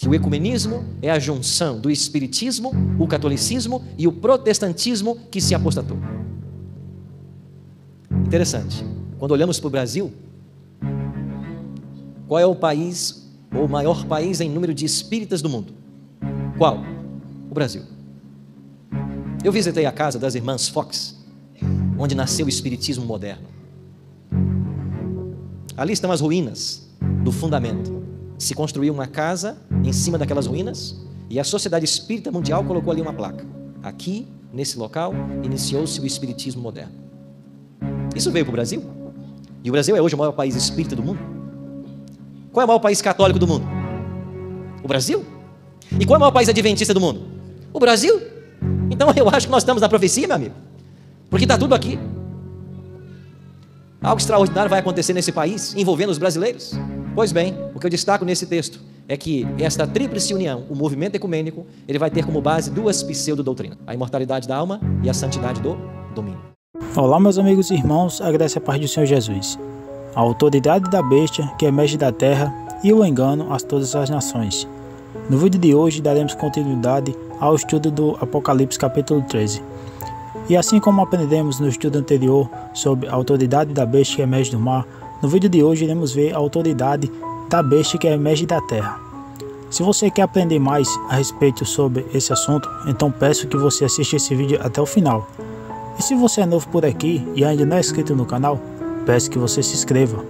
que o ecumenismo é a junção do espiritismo, o catolicismo e o protestantismo que se apostatou. Interessante. Quando olhamos para o Brasil, qual é o país ou o maior país em número de espíritas do mundo? Qual? O Brasil. Eu visitei a casa das irmãs Fox, onde nasceu o espiritismo moderno. Ali estão as ruínas do fundamento se construiu uma casa em cima daquelas ruínas e a Sociedade Espírita Mundial colocou ali uma placa. Aqui, nesse local, iniciou-se o Espiritismo moderno. Isso veio para o Brasil. E o Brasil é hoje o maior país espírita do mundo. Qual é o maior país católico do mundo? O Brasil. E qual é o maior país adventista do mundo? O Brasil. Então eu acho que nós estamos na profecia, meu amigo. Porque está tudo aqui. Algo extraordinário vai acontecer nesse país envolvendo os brasileiros. Pois bem, o que eu destaco nesse texto é que esta tríplice união, o movimento ecumênico, ele vai ter como base duas pseudo-doutrinas: a imortalidade da alma e a santidade do domínio. Olá, meus amigos e irmãos, agradece a paz do Senhor Jesus. A autoridade da bestia que emerge é da terra e o engano a todas as nações. No vídeo de hoje daremos continuidade ao estudo do Apocalipse capítulo 13. E assim como aprendemos no estudo anterior sobre a autoridade da bestia que emerge é do mar, no vídeo de hoje iremos ver a autoridade da besta que emerge é da terra. Se você quer aprender mais a respeito sobre esse assunto, então peço que você assista esse vídeo até o final. E se você é novo por aqui e ainda não é inscrito no canal, peço que você se inscreva.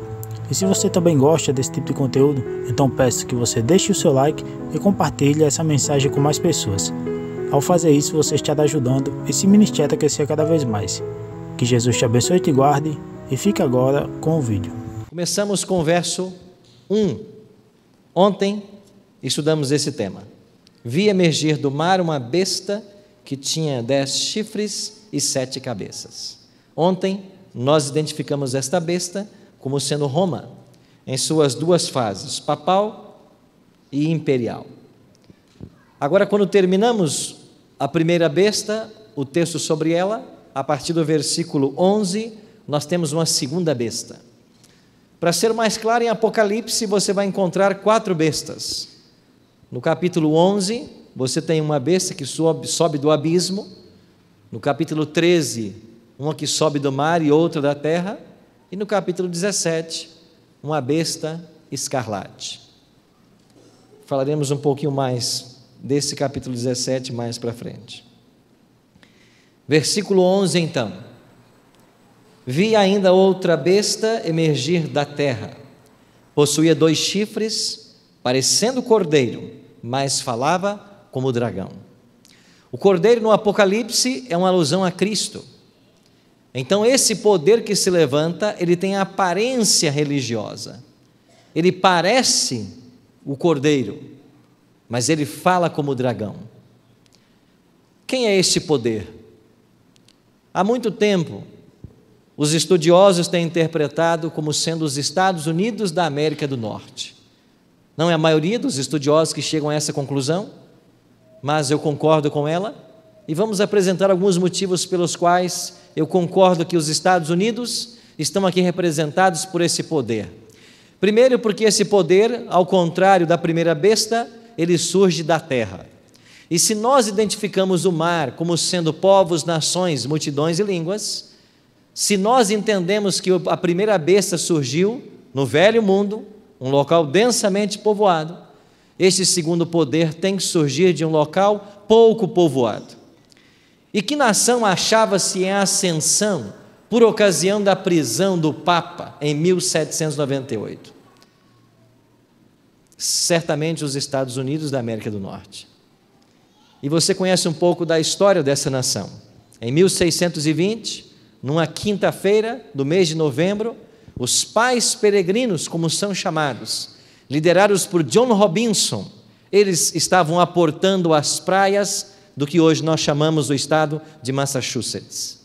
E se você também gosta desse tipo de conteúdo, então peço que você deixe o seu like e compartilhe essa mensagem com mais pessoas. Ao fazer isso, você estará ajudando esse ministério a crescer cada vez mais. Que Jesus te abençoe e te guarde, e fique agora com o vídeo. Começamos com o verso 1. Ontem estudamos esse tema. Vi emergir do mar uma besta que tinha dez chifres e sete cabeças. Ontem nós identificamos esta besta como sendo Roma, em suas duas fases, papal e imperial. Agora, quando terminamos a primeira besta, o texto sobre ela, a partir do versículo 11, nós temos uma segunda besta. Para ser mais claro, em Apocalipse você vai encontrar quatro bestas. No capítulo 11, você tem uma besta que sobe, sobe do abismo. No capítulo 13, uma que sobe do mar e outra da terra. E no capítulo 17, uma besta escarlate. Falaremos um pouquinho mais desse capítulo 17 mais para frente. Versículo 11, então. Vi ainda outra besta emergir da terra. Possuía dois chifres, parecendo cordeiro, mas falava como dragão. O cordeiro no Apocalipse é uma alusão a Cristo. Então, esse poder que se levanta, ele tem aparência religiosa. Ele parece o cordeiro, mas ele fala como dragão. Quem é esse poder? Há muito tempo, os estudiosos têm interpretado como sendo os Estados Unidos da América do Norte. Não é a maioria dos estudiosos que chegam a essa conclusão, mas eu concordo com ela e vamos apresentar alguns motivos pelos quais eu concordo que os Estados Unidos estão aqui representados por esse poder. Primeiro, porque esse poder, ao contrário da primeira besta, ele surge da terra. E se nós identificamos o mar como sendo povos, nações, multidões e línguas, se nós entendemos que a primeira besta surgiu no velho mundo, um local densamente povoado, este segundo poder tem que surgir de um local pouco povoado. E que nação achava-se em ascensão por ocasião da prisão do Papa em 1798? Certamente os Estados Unidos da América do Norte. E você conhece um pouco da história dessa nação. Em 1620, numa quinta-feira do mês de novembro, os pais peregrinos, como são chamados, liderados por John Robinson, eles estavam aportando as praias do que hoje nós chamamos do estado de Massachusetts.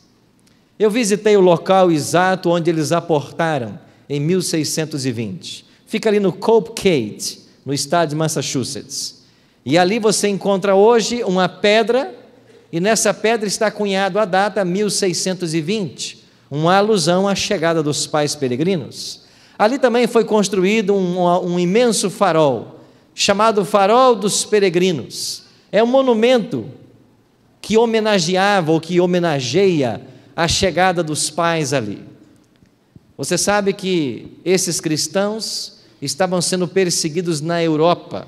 Eu visitei o local exato onde eles aportaram em 1620. Fica ali no Cope Cate, no estado de Massachusetts. E ali você encontra hoje uma pedra e nessa pedra está cunhado a data 1620, uma alusão à chegada dos pais peregrinos. Ali também foi construído um, um imenso farol, chamado Farol dos Peregrinos. É um monumento que homenageava ou que homenageia a chegada dos pais ali. Você sabe que esses cristãos estavam sendo perseguidos na Europa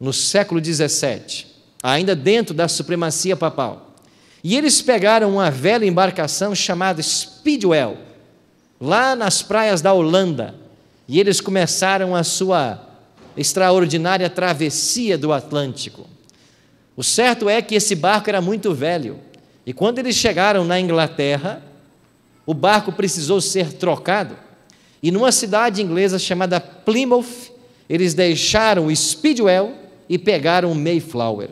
no século 17 ainda dentro da supremacia papal. E eles pegaram uma velha embarcação chamada Speedwell, lá nas praias da Holanda, e eles começaram a sua extraordinária travessia do Atlântico. O certo é que esse barco era muito velho, e quando eles chegaram na Inglaterra, o barco precisou ser trocado, e numa cidade inglesa chamada Plymouth, eles deixaram o Speedwell e pegaram o Mayflower.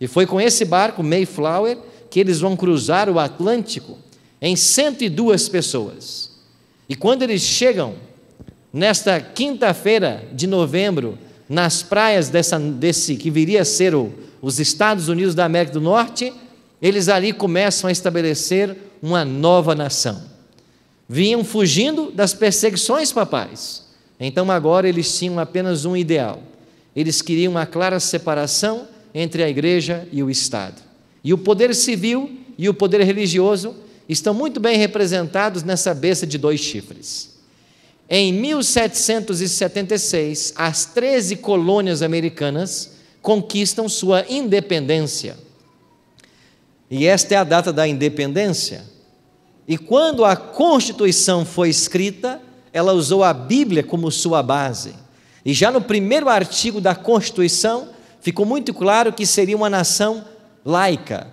E foi com esse barco, Mayflower, que eles vão cruzar o Atlântico em 102 pessoas. E quando eles chegam, nesta quinta-feira de novembro, nas praias dessa, desse que viria a ser o, os Estados Unidos da América do Norte, eles ali começam a estabelecer uma nova nação. Vinham fugindo das perseguições papais. Então agora eles tinham apenas um ideal. Eles queriam uma clara separação entre a igreja e o Estado. E o poder civil e o poder religioso estão muito bem representados nessa besta de dois chifres. Em 1776, as 13 colônias americanas conquistam sua independência. E esta é a data da independência. E quando a Constituição foi escrita, ela usou a Bíblia como sua base. E já no primeiro artigo da Constituição, ficou muito claro que seria uma nação laica.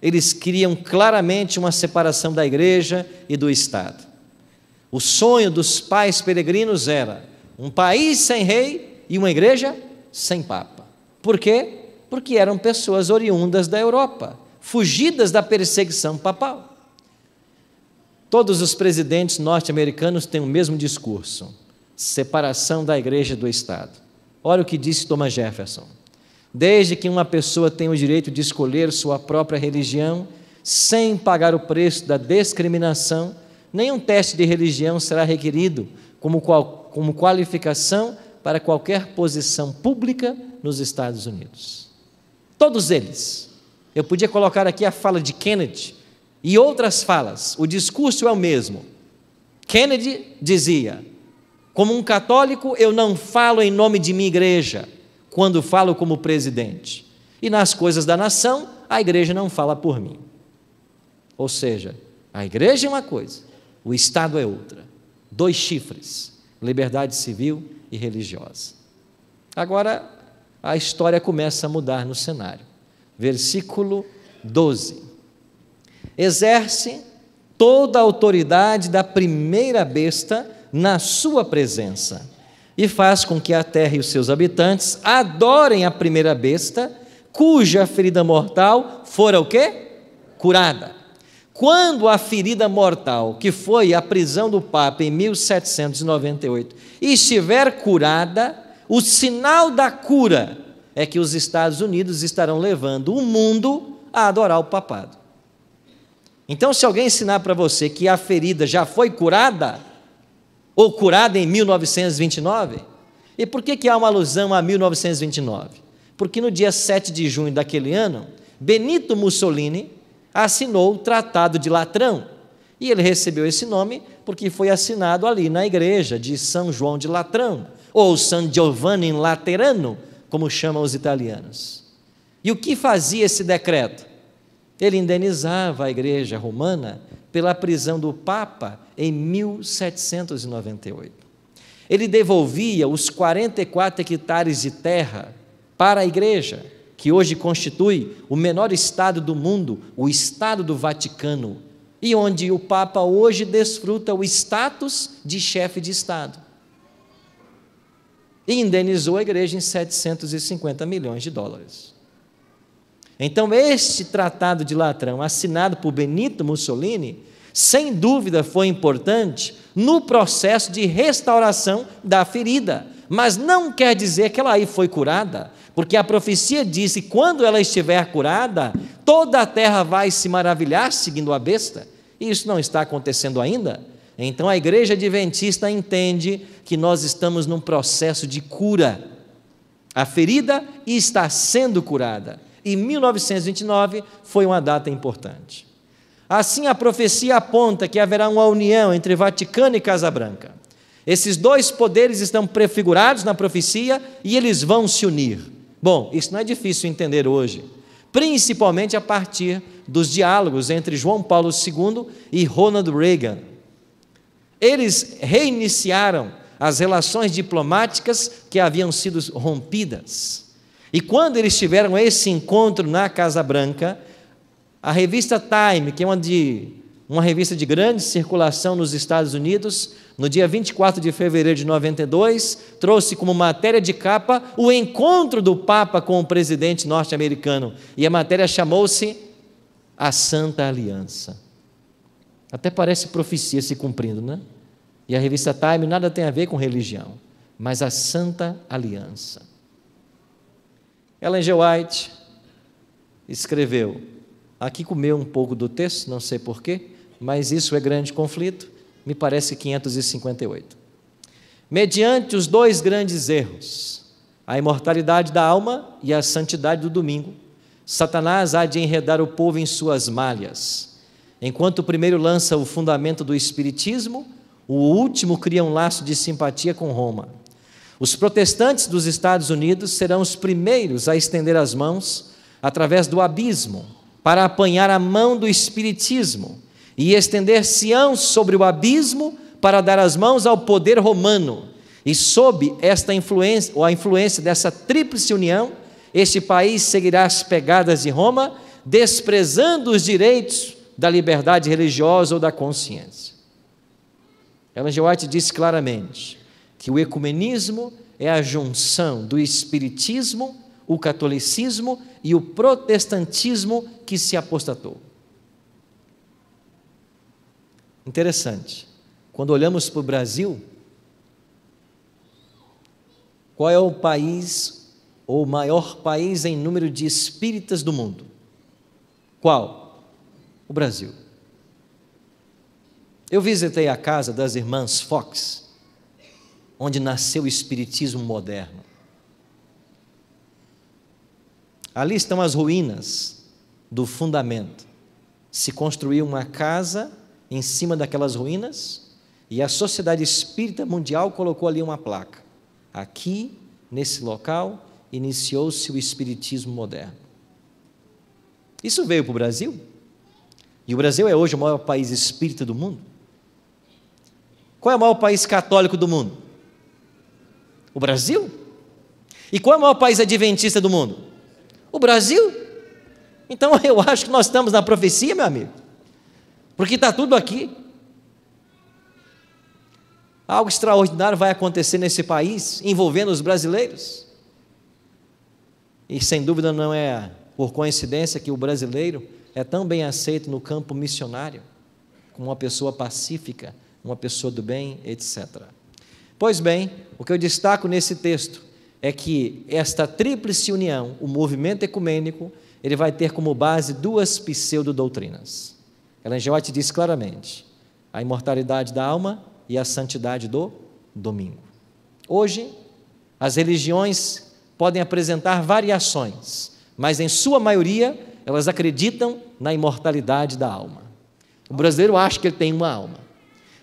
Eles criam claramente uma separação da igreja e do Estado. O sonho dos pais peregrinos era um país sem rei e uma igreja sem papa. Por quê? Porque eram pessoas oriundas da Europa, fugidas da perseguição papal. Todos os presidentes norte-americanos têm o mesmo discurso: separação da igreja do Estado. Olha o que disse Thomas Jefferson desde que uma pessoa tenha o direito de escolher sua própria religião, sem pagar o preço da discriminação, nenhum teste de religião será requerido como, qual, como qualificação para qualquer posição pública nos Estados Unidos. Todos eles. Eu podia colocar aqui a fala de Kennedy e outras falas, o discurso é o mesmo. Kennedy dizia: Como um católico, eu não falo em nome de minha igreja, quando falo como presidente. E nas coisas da nação, a igreja não fala por mim. Ou seja, a igreja é uma coisa, o Estado é outra. Dois chifres: liberdade civil e religiosa. Agora, a história começa a mudar no cenário. Versículo 12: Exerce toda a autoridade da primeira besta na sua presença e faz com que a terra e os seus habitantes adorem a primeira besta, cuja ferida mortal fora o quê? Curada. Quando a ferida mortal, que foi a prisão do Papa em 1798, estiver curada, o sinal da cura é que os Estados Unidos estarão levando o mundo a adorar o papado. Então, se alguém ensinar para você que a ferida já foi curada, ou curada em 1929? E por que, que há uma alusão a 1929? Porque no dia 7 de junho daquele ano, Benito Mussolini assinou o Tratado de Latrão. E ele recebeu esse nome porque foi assinado ali na igreja de São João de Latrão, ou San Giovanni in Laterano, como chamam os italianos. E o que fazia esse decreto? Ele indenizava a igreja romana pela prisão do Papa em 1798. Ele devolvia os 44 hectares de terra para a igreja, que hoje constitui o menor estado do mundo, o Estado do Vaticano, e onde o Papa hoje desfruta o status de chefe de Estado. E indenizou a igreja em 750 milhões de dólares. Então, este tratado de Latrão, assinado por Benito Mussolini, sem dúvida foi importante no processo de restauração da ferida, mas não quer dizer que ela aí foi curada, porque a profecia diz que quando ela estiver curada, toda a terra vai se maravilhar seguindo a besta, e isso não está acontecendo ainda. Então a igreja adventista entende que nós estamos num processo de cura. A ferida está sendo curada e 1929 foi uma data importante. Assim, a profecia aponta que haverá uma união entre Vaticano e Casa Branca. Esses dois poderes estão prefigurados na profecia e eles vão se unir. Bom, isso não é difícil entender hoje, principalmente a partir dos diálogos entre João Paulo II e Ronald Reagan. Eles reiniciaram as relações diplomáticas que haviam sido rompidas. E quando eles tiveram esse encontro na Casa Branca, a revista Time, que é uma, de, uma revista de grande circulação nos Estados Unidos, no dia 24 de fevereiro de 92, trouxe como matéria de capa o encontro do Papa com o presidente norte-americano. E a matéria chamou-se A Santa Aliança. Até parece profecia se cumprindo, né? E a revista Time nada tem a ver com religião, mas a Santa Aliança. Ellen G. White escreveu, aqui comeu um pouco do texto, não sei porquê, mas isso é grande conflito, me parece 558. Mediante os dois grandes erros, a imortalidade da alma e a santidade do domingo, Satanás há de enredar o povo em suas malhas. Enquanto o primeiro lança o fundamento do espiritismo, o último cria um laço de simpatia com Roma. Os protestantes dos Estados Unidos serão os primeiros a estender as mãos através do abismo para apanhar a mão do espiritismo e estender Sião sobre o abismo para dar as mãos ao poder romano. E sob esta influência, ou a influência dessa tríplice união, este país seguirá as pegadas de Roma, desprezando os direitos da liberdade religiosa ou da consciência. Ellen G. White disse claramente: que o ecumenismo é a junção do espiritismo, o catolicismo e o protestantismo que se apostatou. Interessante. Quando olhamos para o Brasil, qual é o país ou maior país em número de espíritas do mundo? Qual? O Brasil. Eu visitei a casa das irmãs Fox onde nasceu o espiritismo moderno. Ali estão as ruínas do fundamento. Se construiu uma casa em cima daquelas ruínas e a Sociedade Espírita Mundial colocou ali uma placa. Aqui, nesse local, iniciou-se o espiritismo moderno. Isso veio para o Brasil. E o Brasil é hoje o maior país espírita do mundo. Qual é o maior país católico do mundo? O Brasil? E qual é o maior país adventista do mundo? O Brasil. Então eu acho que nós estamos na profecia, meu amigo, porque está tudo aqui. Algo extraordinário vai acontecer nesse país envolvendo os brasileiros. E sem dúvida não é por coincidência que o brasileiro é tão bem aceito no campo missionário, como uma pessoa pacífica, uma pessoa do bem, etc. Pois bem, o que eu destaco nesse texto é que esta tríplice união, o movimento ecumênico, ele vai ter como base duas pseudo-doutrinas. Ellen G. White diz claramente: a imortalidade da alma e a santidade do domingo. Hoje, as religiões podem apresentar variações, mas em sua maioria elas acreditam na imortalidade da alma. O brasileiro acha que ele tem uma alma.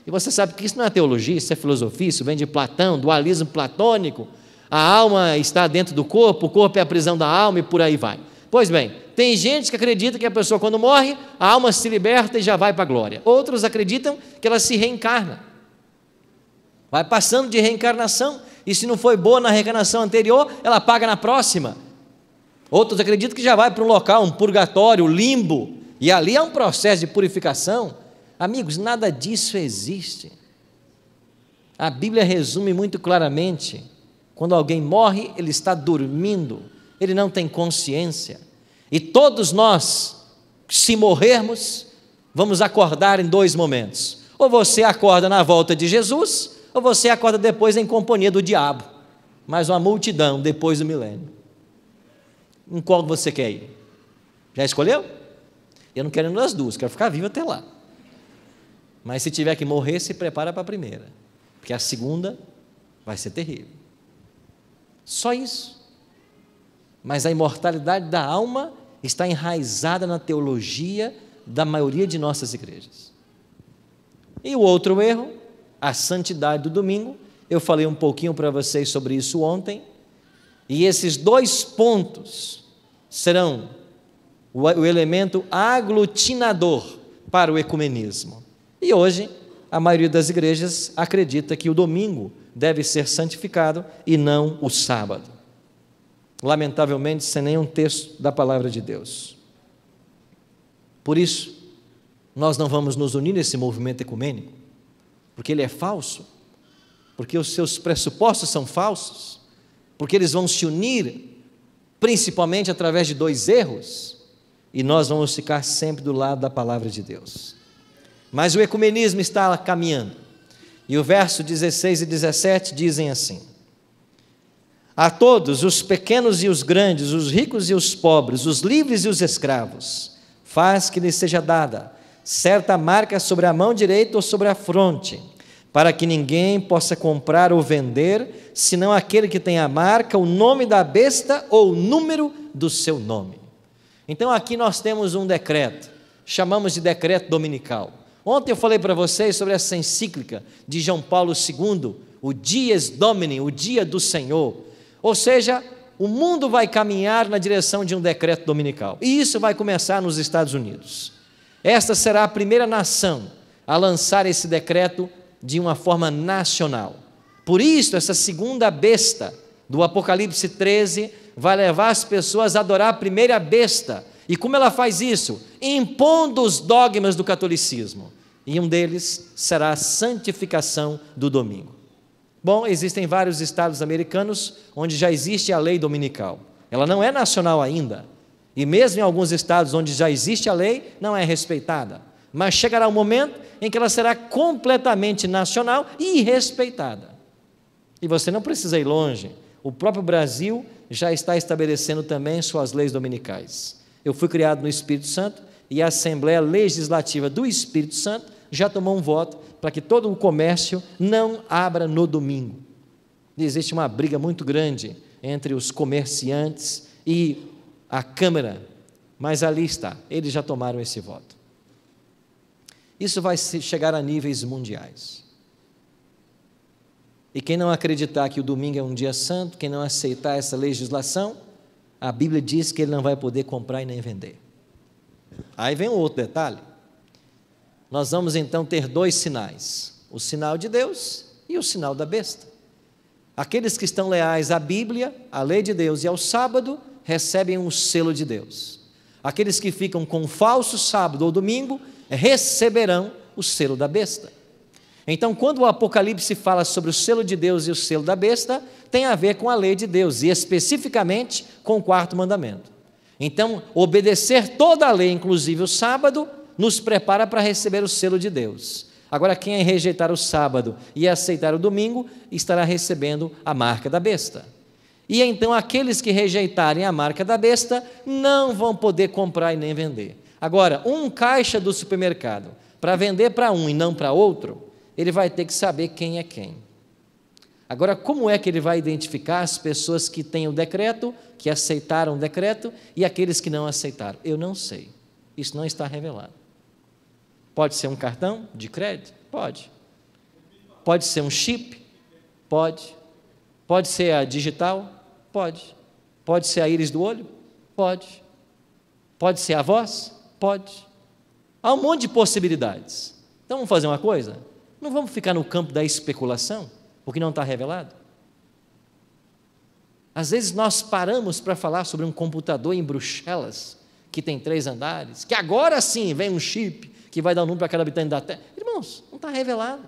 E você sabe que isso não é teologia, isso é filosofia, isso vem de Platão, dualismo platônico. A alma está dentro do corpo, o corpo é a prisão da alma e por aí vai. Pois bem, tem gente que acredita que a pessoa, quando morre, a alma se liberta e já vai para a glória. Outros acreditam que ela se reencarna. Vai passando de reencarnação, e se não foi boa na reencarnação anterior, ela paga na próxima. Outros acreditam que já vai para um local, um purgatório, um limbo, e ali é um processo de purificação. Amigos, nada disso existe. A Bíblia resume muito claramente: quando alguém morre, ele está dormindo, ele não tem consciência. E todos nós, se morrermos, vamos acordar em dois momentos. Ou você acorda na volta de Jesus, ou você acorda depois em companhia do diabo, mas uma multidão depois do milênio. Em qual você quer ir? Já escolheu? Eu não quero nenhuma das duas, quero ficar vivo até lá. Mas se tiver que morrer, se prepara para a primeira, porque a segunda vai ser terrível. Só isso. Mas a imortalidade da alma está enraizada na teologia da maioria de nossas igrejas. E o outro erro, a santidade do domingo, eu falei um pouquinho para vocês sobre isso ontem, e esses dois pontos serão o, elemento aglutinador para o ecumenismo. E hoje, a maioria das igrejas acredita que o domingo deve ser santificado e não o sábado. Lamentavelmente, sem nenhum texto da palavra de Deus. Por isso, nós não vamos nos unir nesse movimento ecumênico, porque ele é falso, porque os seus pressupostos são falsos, porque eles vão se unir principalmente através de dois erros, e nós vamos ficar sempre do lado da palavra de Deus. Mas o ecumenismo está caminhando. E o verso 16 e 17 dizem assim: A todos, os pequenos e os grandes, os ricos e os pobres, os livres e os escravos, faz que lhes seja dada certa marca sobre a mão direita ou sobre a fronte, para que ninguém possa comprar ou vender, senão aquele que tem a marca, o nome da besta ou o número do seu nome. Então aqui nós temos um decreto, chamamos de decreto dominical. Ontem eu falei para vocês sobre essa encíclica de João Paulo II, o Dies Domini, o dia do Senhor. Ou seja, o mundo vai caminhar na direção de um decreto dominical. E isso vai começar nos Estados Unidos. Esta será a primeira nação a lançar esse decreto de uma forma nacional. Por isso, essa segunda besta do Apocalipse 13 vai levar as pessoas a adorar a primeira besta, e como ela faz isso? Impondo os dogmas do catolicismo. E um deles será a santificação do domingo. Bom, existem vários estados americanos onde já existe a lei dominical. Ela não é nacional ainda. E mesmo em alguns estados onde já existe a lei, não é respeitada. Mas chegará o um momento em que ela será completamente nacional e respeitada. E você não precisa ir longe. O próprio Brasil já está estabelecendo também suas leis dominicais. Eu fui criado no Espírito Santo e a Assembleia Legislativa do Espírito Santo já tomou um voto para que todo o comércio não abra no domingo. E existe uma briga muito grande entre os comerciantes e a Câmara, mas ali está, eles já tomaram esse voto. Isso vai chegar a níveis mundiais. E quem não acreditar que o domingo é um dia santo, quem não aceitar essa legislação, a Bíblia diz que ele não vai poder comprar e nem vender. Aí vem um outro detalhe. Nós vamos então ter dois sinais: o sinal de Deus e o sinal da besta. Aqueles que estão leais à Bíblia, à lei de Deus e ao sábado, recebem o um selo de Deus. Aqueles que ficam com o falso sábado ou domingo, receberão o selo da besta. Então, quando o Apocalipse fala sobre o selo de Deus e o selo da besta, tem a ver com a lei de Deus e especificamente com o quarto mandamento. Então, obedecer toda a lei, inclusive o sábado, nos prepara para receber o selo de Deus. Agora, quem rejeitar o sábado e aceitar o domingo, estará recebendo a marca da besta. E então, aqueles que rejeitarem a marca da besta não vão poder comprar e nem vender. Agora, um caixa do supermercado para vender para um e não para outro, ele vai ter que saber quem é quem. Agora, como é que ele vai identificar as pessoas que têm o decreto, que aceitaram o decreto, e aqueles que não aceitaram? Eu não sei. Isso não está revelado. Pode ser um cartão de crédito? Pode. Pode ser um chip? Pode. Pode ser a digital? Pode. Pode ser a íris do olho? Pode. Pode ser a voz? Pode. Há um monte de possibilidades. Então vamos fazer uma coisa? Não vamos ficar no campo da especulação, porque não está revelado? Às vezes nós paramos para falar sobre um computador em Bruxelas, que tem três andares, que agora sim vem um chip que vai dar um número para cada habitante da Terra. Irmãos, não está revelado.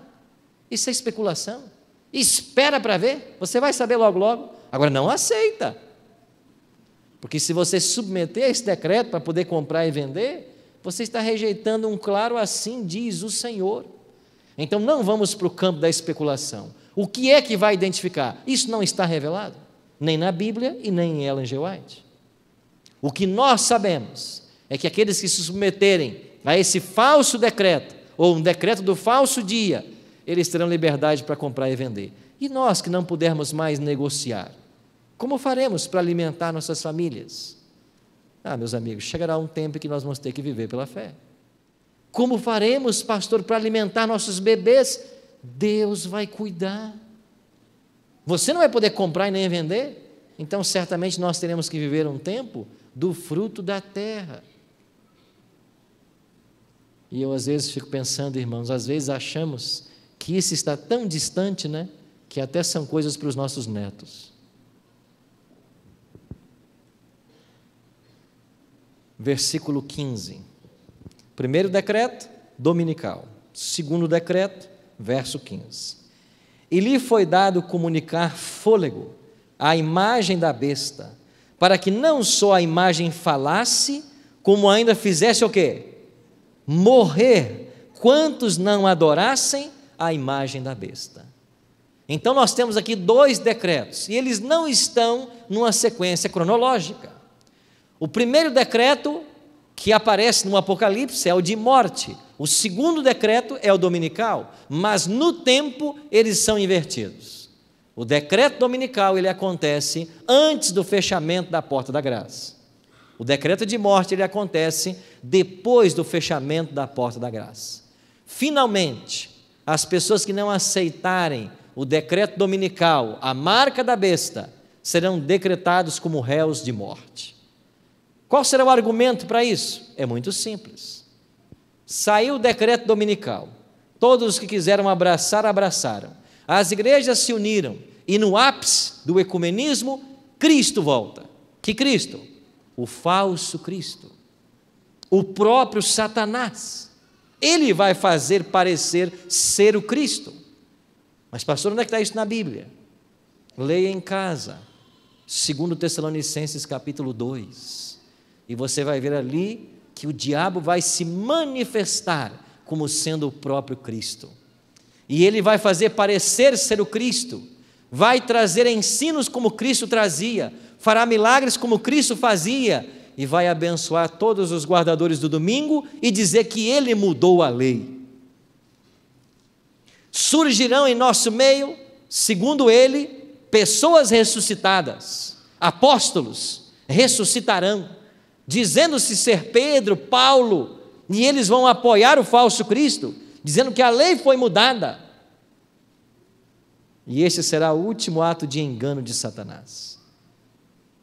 Isso é especulação. Espera para ver, você vai saber logo, logo. Agora, não aceita. Porque se você submeter a esse decreto para poder comprar e vender, você está rejeitando um claro assim diz o Senhor. Então não vamos para o campo da especulação. O que é que vai identificar? Isso não está revelado, nem na Bíblia e nem em Ellen G. White. O que nós sabemos é que aqueles que se submeterem a esse falso decreto, ou um decreto do falso dia, eles terão liberdade para comprar e vender. E nós que não pudermos mais negociar, como faremos para alimentar nossas famílias? Ah, meus amigos, chegará um tempo que nós vamos ter que viver pela fé. Como faremos, pastor, para alimentar nossos bebês? Deus vai cuidar. Você não vai poder comprar e nem vender? Então, certamente, nós teremos que viver um tempo do fruto da terra. E eu, às vezes, fico pensando, irmãos, às vezes achamos que isso está tão distante, né? Que até são coisas para os nossos netos. Versículo 15. Primeiro decreto, dominical. Segundo decreto, verso 15. E lhe foi dado comunicar fôlego à imagem da besta, para que não só a imagem falasse, como ainda fizesse o quê? Morrer quantos não adorassem a imagem da besta. Então nós temos aqui dois decretos, e eles não estão numa sequência cronológica. O primeiro decreto que aparece no Apocalipse é o de morte. O segundo decreto é o dominical, mas no tempo eles são invertidos. O decreto dominical ele acontece antes do fechamento da porta da graça. O decreto de morte ele acontece depois do fechamento da porta da graça. Finalmente, as pessoas que não aceitarem o decreto dominical, a marca da besta, serão decretados como réus de morte. Qual será o argumento para isso? É muito simples. Saiu o decreto dominical. Todos os que quiseram abraçar, abraçaram. As igrejas se uniram. E no ápice do ecumenismo, Cristo volta. Que Cristo? O falso Cristo. O próprio Satanás. Ele vai fazer parecer ser o Cristo. Mas, pastor, onde é que está isso na Bíblia? Leia em casa. Segundo Tessalonicenses capítulo 2. E você vai ver ali que o diabo vai se manifestar como sendo o próprio Cristo. E ele vai fazer parecer ser o Cristo, vai trazer ensinos como Cristo trazia, fará milagres como Cristo fazia, e vai abençoar todos os guardadores do domingo e dizer que ele mudou a lei. Surgirão em nosso meio, segundo ele, pessoas ressuscitadas, apóstolos ressuscitarão dizendo-se ser Pedro, Paulo, e eles vão apoiar o falso Cristo, dizendo que a lei foi mudada. E este será o último ato de engano de Satanás.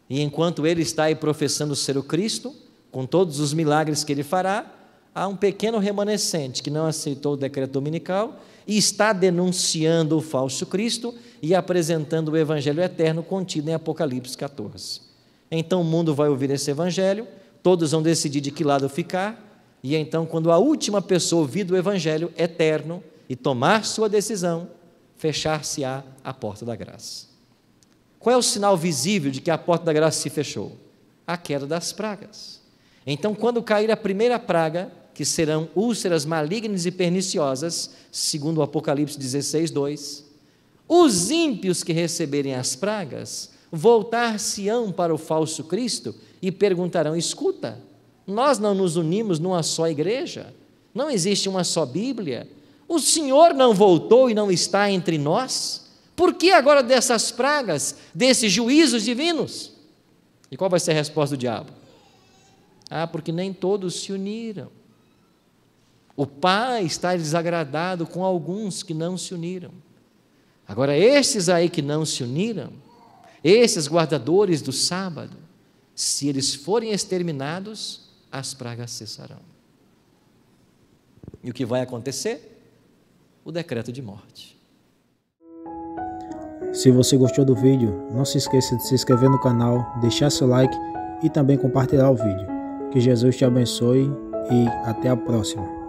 E enquanto ele está aí professando ser o Cristo, com todos os milagres que ele fará, há um pequeno remanescente que não aceitou o decreto dominical e está denunciando o falso Cristo e apresentando o evangelho eterno contido em Apocalipse 14. Então o mundo vai ouvir esse evangelho, todos vão decidir de que lado ficar, e é então, quando a última pessoa ouvir do evangelho eterno e tomar sua decisão, fechar-se-á a porta da graça. Qual é o sinal visível de que a porta da graça se fechou? A queda das pragas. Então, quando cair a primeira praga, que serão úlceras malignas e perniciosas, segundo o Apocalipse 16, 2, os ímpios que receberem as pragas voltar-se-ão para o falso Cristo e perguntarão: escuta, nós não nos unimos numa só igreja, não existe uma só Bíblia, o Senhor não voltou e não está entre nós, por que agora dessas pragas, desses juízos divinos? E qual vai ser a resposta do diabo? Ah, porque nem todos se uniram. O Pai está desagradado com alguns que não se uniram. Agora, estes aí que não se uniram, esses guardadores do sábado, se eles forem exterminados, as pragas cessarão. E o que vai acontecer? O decreto de morte. Se você gostou do vídeo, não se esqueça de se inscrever no canal, deixar seu like e também compartilhar o vídeo. Que Jesus te abençoe e até a próxima.